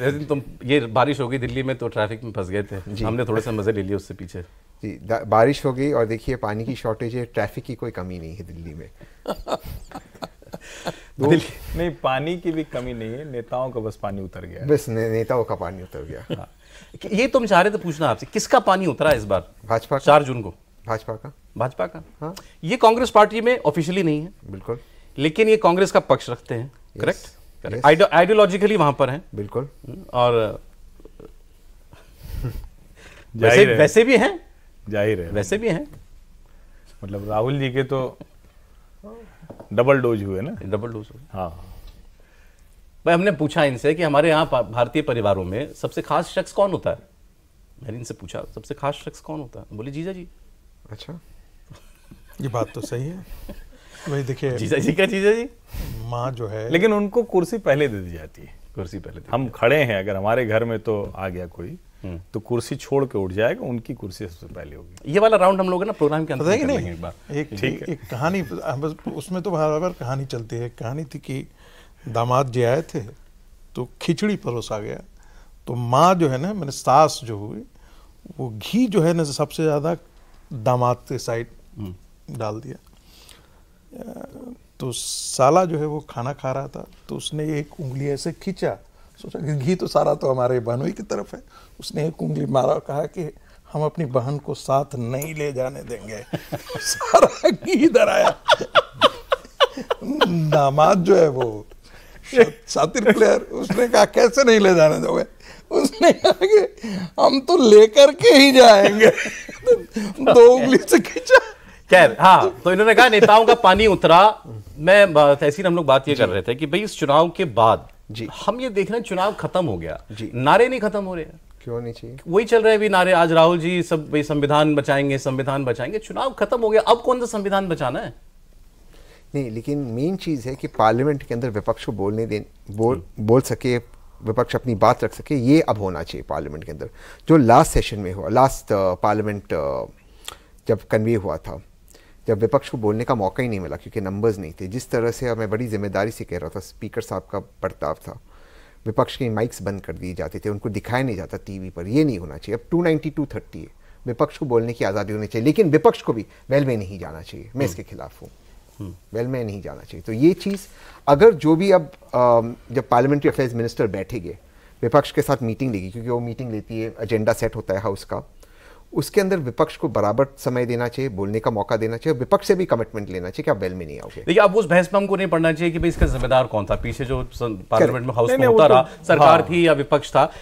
दिन तुम ये बारिश हो गई दिल्ली में तो ट्रैफिक में फंस गए थे हमने थोड़े से मज़े ले लिए उससे पीछे जी बारिश हो गई और देखिए पानी की शॉर्टेज है ट्रैफिक की कोई कमी नहीं है दिल्ली में तो नहीं पानी की भी कमी नहीं है नेताओं का बस पानी उतर गया बस ने, नेताओं का पानी उतर गया हाँ। ये तुम चाह रहे थे पूछना आपसे किसका पानी उतरा इस बार भाजपा चार जून को भाजपा का भाजपा का हाँ ये कांग्रेस पार्टी में ऑफिशियली नहीं है बिल्कुल लेकिन ये कांग्रेस का पक्ष रखते हैं करेक्ट आइडियोलॉजिकली वहां पर हैं बिल्कुल और वैसे, वैसे भी हैं जाहिर है वैसे भी हैं मतलब राहुल जी के तो डबल डोज हुए ना डबल डोज हुए हाँ भाई हमने पूछा इनसे कि हमारे यहाँ भारतीय परिवारों में सबसे खास शख्स कौन होता है मैंने इनसे पूछा सबसे खास शख्स कौन होता है बोले जीजा जी अच्छा ये बात तो सही है वही देखिए जीजा जी का जीजा जी माँ जो है लेकिन उनको कुर्सी पहले दे दी जाती है कुर्सी पहले हम खड़े हैं अगर हमारे घर में तो आ गया कोई हम्म। तो कुर्सी छोड़ के उठ जाएगा उनकी कुर्सी सबसे पहले होगी ये वाला राउंड हम लोग ना प्रोग्राम के अंदर नहीं, एक एक ठीक है कहानी बस उसमें तो बराबर कहानी चलती है कहानी थी कि दामाद जी आए थे तो खिचड़ी परोसा गया तो माँ जो है ना मैंने सास जो हुई वो घी जो है ना सबसे ज़्यादा दामाद के साइड हम्म। डाल दिया तो साला जो है वो खाना खा रहा था तो उसने एक उंगली ऐसे खींचा सोचा कि घी तो सारा तो हमारे बहनोई की तरफ है उसने एक उंगली मारा कहा कि हम अपनी बहन को साथ नहीं ले जाने देंगे सारा घी इधर आया हम्म, दामाद जो है वो सातिर प्लेयर उसने कहा कैसे नहीं ले जाने दोगे उसने कहा कि हम तो लेकर के ही जाएंगे तो दो उंगली से खींचा खैर हाँ तो इन्होंने कहा नेताओं का पानी उतरा मैं तहसीन हम लोग बात ये कर रहे थे कि भाई इस चुनाव के बाद जी हम ये देख रहे हैं चुनाव खत्म हो गया जी नारे नहीं खत्म हो रहे हैं क्यों नहीं चाहिए वही चल रहे हैं नारे आज राहुल जी सब भाई संविधान बचाएंगे संविधान बचाएंगे चुनाव खत्म हो गया अब कौन सा संविधान बचाना है नहीं लेकिन मेन चीज़ है कि पार्लियामेंट के अंदर विपक्ष को बोलने दे बोल बोल सके विपक्ष अपनी बात रख सके ये अब होना चाहिए पार्लियामेंट के अंदर जो लास्ट सेशन में हुआ लास्ट पार्लियामेंट जब कन्वे हुआ था जब विपक्ष को बोलने का मौका ही नहीं मिला क्योंकि नंबर्स नहीं थे जिस तरह से मैं बड़ी जिम्मेदारी से कह रहा था स्पीकर साहब का बर्ताव था विपक्ष के माइक्स बंद कर दिए जाते थे उनको दिखाया नहीं जाता टीवी पर ये नहीं होना चाहिए अब टू नाइन्टी टू थर्टी है विपक्ष को बोलने की आज़ादी होनी चाहिए लेकिन विपक्ष को भी वेल में नहीं जाना चाहिए मैं इसके खिलाफ हूँ वेल हम्म। में नहीं जाना चाहिए तो ये चीज़ अगर जो भी अब जब पार्लियामेंट्री अफेयर्स मिनिस्टर बैठेंगे विपक्ष के साथ मीटिंग लेगी क्योंकि वो मीटिंग लेती है एजेंडा सेट होता है हाउस का उसके अंदर विपक्ष को बराबर समय देना चाहिए बोलने का मौका देना चाहिए विपक्ष से भी कमिटमेंट लेना चाहिए कि आप बेल में नहीं आओगे देखिए आप उस बहस में हमको नहीं पढ़ना चाहिए कि भाई इसका जिम्मेदार कौन था पीछे जो पार्लियामेंट में हाउस में होता तो- रहा सरकार हाँ। थी या विपक्ष था